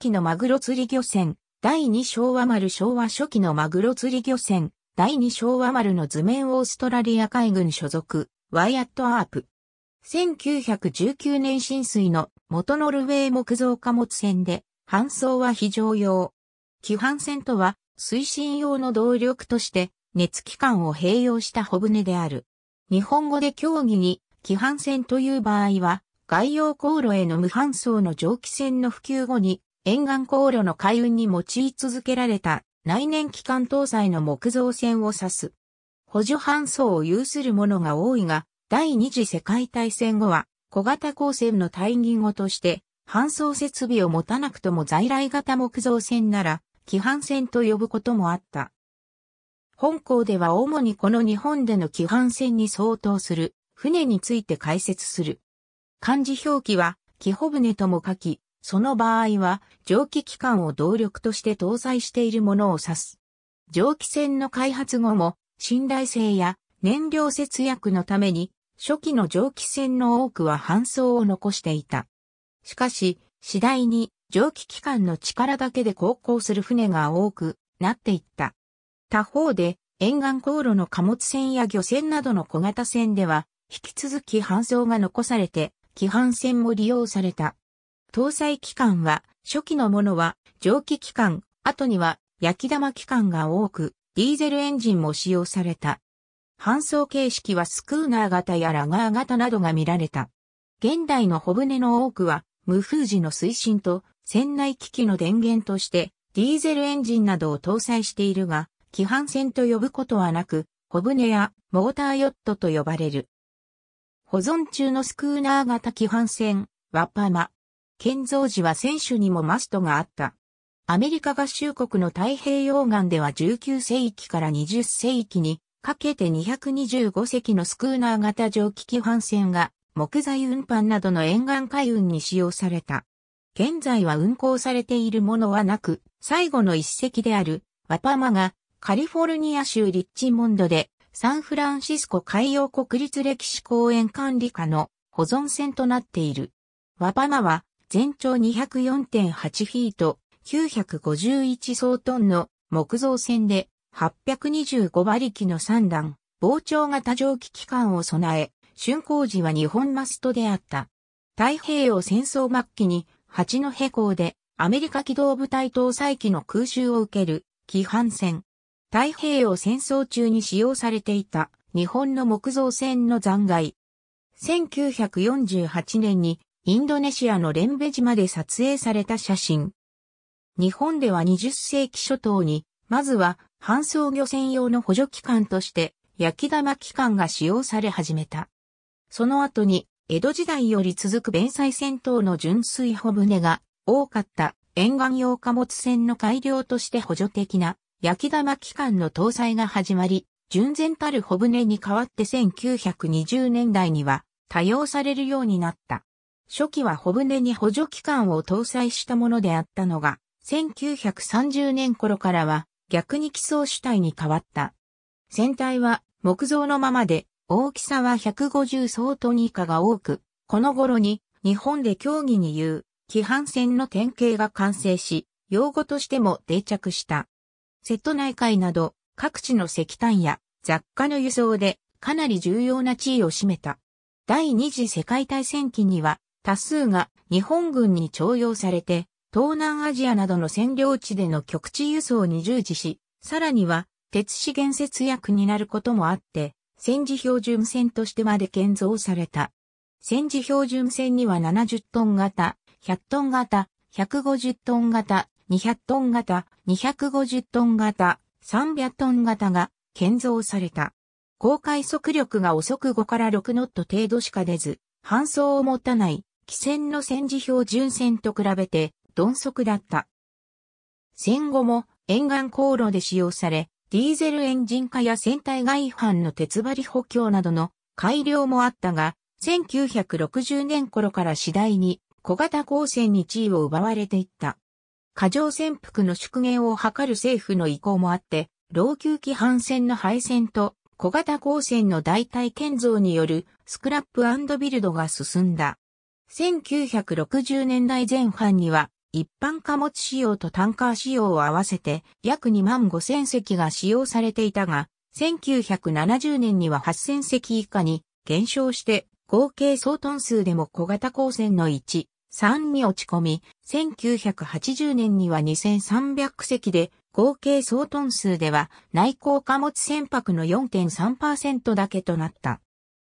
期のマグロ釣り漁船、第2昭和丸昭和初期のマグロ釣り漁船、第2昭和丸の図面オーストラリア海軍所属、ワイアットアープ。1919年浸水の元ノルウェー木造貨物船で、搬送は非常用。基範船とは、推進用の動力として、熱機関を併用した小舟である。日本語で競技に、基範船という場合は、外洋航路への無搬送の蒸気船の普及後に、沿岸航路の海運に用い続けられた内燃機関搭載の木造船を指す。補助搬送を有するものが多いが、第二次世界大戦後は小型航船の大義語として、搬送設備を持たなくとも在来型木造船なら、規範船と呼ぶこともあった。本校では主にこの日本での規範船に相当する船について解説する。漢字表記は、規本船とも書き、その場合は、蒸気機関を動力として搭載しているものを指す。蒸気船の開発後も、信頼性や燃料節約のために、初期の蒸気船の多くは搬送を残していた。しかし、次第に蒸気機関の力だけで航行する船が多くなっていった。他方で、沿岸航路の貨物船や漁船などの小型船では、引き続き搬送が残されて、規範船も利用された。搭載機関は、初期のものは蒸気機関、後には焼き玉機関が多く、ディーゼルエンジンも使用された。搬送形式はスクーナー型やラガー型などが見られた。現代の小舟の多くは、無風時の推進と船内機器の電源として、ディーゼルエンジンなどを搭載しているが、規範船と呼ぶことはなく、小舟やモーターヨットと呼ばれる。保存中のスクーナー型規範船、ワパマ、建造時は選手にもマストがあった。アメリカ合衆国の太平洋岸では19世紀から20世紀にかけて225隻のスクーナー型蒸気機関船が木材運搬などの沿岸海運に使用された。現在は運航されているものはなく、最後の一隻であるワパマがカリフォルニア州リッチモンドでサンフランシスコ海洋国立歴史公園管理課の保存船となっている。ワパマは全長204.8フィート、951総トンの木造船で825馬力の3段、膨張型蒸気機関を備え、竣工時は日本マストであった。太平洋戦争末期に八戸港でアメリカ機動部隊搭載機の空襲を受ける規範船。太平洋戦争中に使用されていた日本の木造船の残骸。1948年にインドネシアのレンベ島で撮影された写真。日本では20世紀初頭に、まずは搬送漁船用の補助機関として焼き玉機関が使用され始めた。その後に、江戸時代より続く弁済戦闘の純粋保船が多かった沿岸用貨物船の改良として補助的な焼き玉機関の搭載が始まり、純然たる保船に代わって1920年代には多用されるようになった。初期は小舟に補助機関を搭載したものであったのが、1930年頃からは逆に基礎主体に変わった。船体は木造のままで大きさは150相当に以下が多く、この頃に日本で競技に言う、規範船の典型が完成し、用語としても定着した。瀬戸内海など各地の石炭や雑貨の輸送でかなり重要な地位を占めた。第二次世界大戦期には多数が日本軍に徴用されて、東南アジアなどの占領地での局地輸送に従事し、さらには、鉄資源節約になることもあって、戦時標準船としてまで建造された。戦時標準船には70トン型、100トン型、150トン型、200トン型、250トン型、300トン型が建造された。航海速力が遅く5から6ノット程度しか出ず、搬送を持たない汽船の戦時表巡船と比べて、鈍足だった。戦後も沿岸航路で使用され、ディーゼルエンジン化や船体外反の鉄張り補強などの改良もあったが、1960年頃から次第に小型航船に地位を奪われていった。過剰潜伏の縮減を図る政府の意向もあって、老朽機反戦の廃線と小型航船の代替建造によるスクラップビルドが進んだ。1960年代前半には、一般貨物仕様とタンカー仕様を合わせて約2万5千隻が使用されていたが、1970年には8千隻以下に減少して合計総トン数でも小型光線の1、3に落ち込み、1980年には2300隻で合計総トン数では内航貨物船舶の4.3%だけとなった。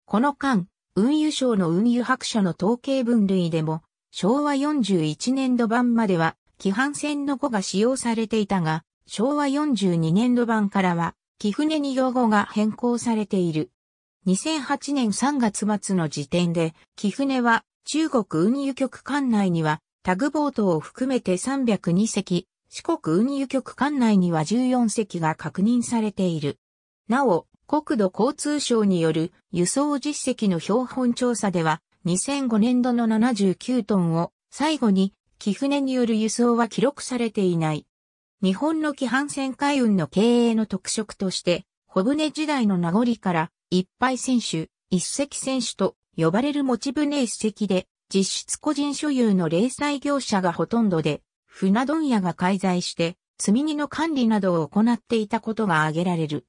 この間、運輸省の運輸白書の統計分類でも、昭和41年度版までは、規範船の語が使用されていたが、昭和42年度版からは、貴船に用語が変更されている。2008年3月末の時点で、貴船は中国運輸局管内にはタグボートを含めて302隻、四国運輸局管内には14隻が確認されている。なお、国土交通省による輸送実績の標本調査では、2005年度の79トンを最後に、貴船による輸送は記録されていない。日本の規範船海運の経営の特色として、小舟時代の名残から、一杯選手、一石選手と呼ばれる持ち船一石で、実質個人所有の零細業者がほとんどで、船問屋が介在して、積み荷の管理などを行っていたことが挙げられる。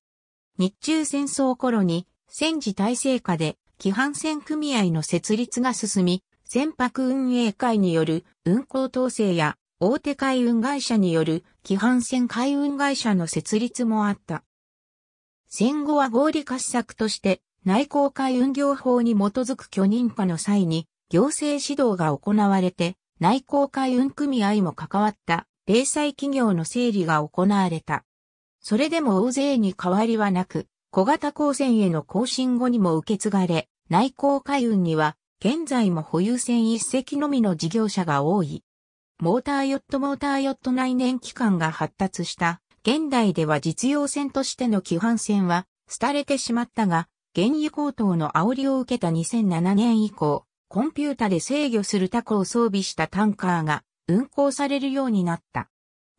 日中戦争頃に戦時体制下で規範船組合の設立が進み、船舶運営会による運航統制や大手海運会社による規範船海運会社の設立もあった。戦後は合理化施策として内航海運業法に基づく許認可の際に行政指導が行われて内航海運組合も関わった零細企業の整理が行われた。それでも大勢に変わりはなく、小型光船への更新後にも受け継がれ、内航海運には、現在も保有船一隻のみの事業者が多い。モーターヨットモーターヨット内燃機関が発達した、現代では実用船としての基本船は、廃れてしまったが、原油高騰の煽りを受けた2007年以降、コンピュータで制御するタコを装備したタンカーが運航されるようになった。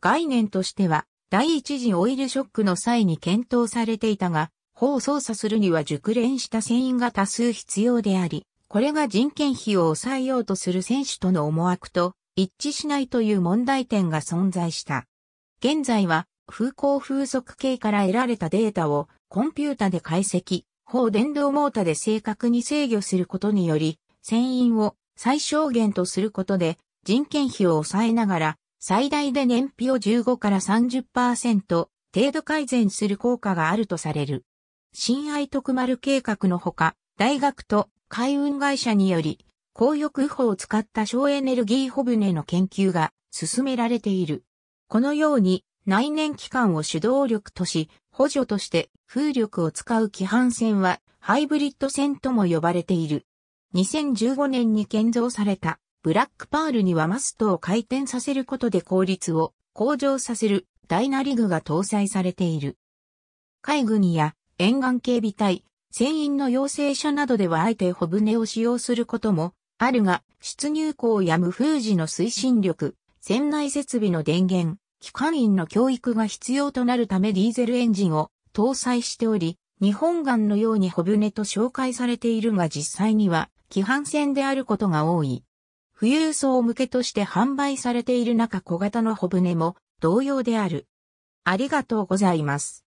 概念としては、第一次オイルショックの際に検討されていたが、法を操作するには熟練した船員が多数必要であり、これが人件費を抑えようとする選手との思惑と一致しないという問題点が存在した。現在は風向風速計から得られたデータをコンピュータで解析、法電動モータで正確に制御することにより、船員を最小限とすることで人件費を抑えながら最大で燃費を15から30%程度改善する効果があるとされる。新愛徳丸計画のほか、大学と海運会社により、高翼砲を使った省エネルギーホネの研究が進められている。このように内燃機関を主導力とし、補助として風力を使う規範線はハイブリッド線とも呼ばれている。2015年に建造されたブラックパールにはマストを回転させることで効率を向上させるダイナリグが搭載されている。海軍や沿岸警備隊、船員の要請者などではあえて小舟を使用することもあるが、出入港や無風時の推進力、船内設備の電源、機関員の教育が必要となるためディーゼルエンジンを搭載しており、日本岸のように小舟と紹介されているが実際には、規範船であることが多い。富裕層向けとして販売されている中小型の小舟も同様である。ありがとうございます。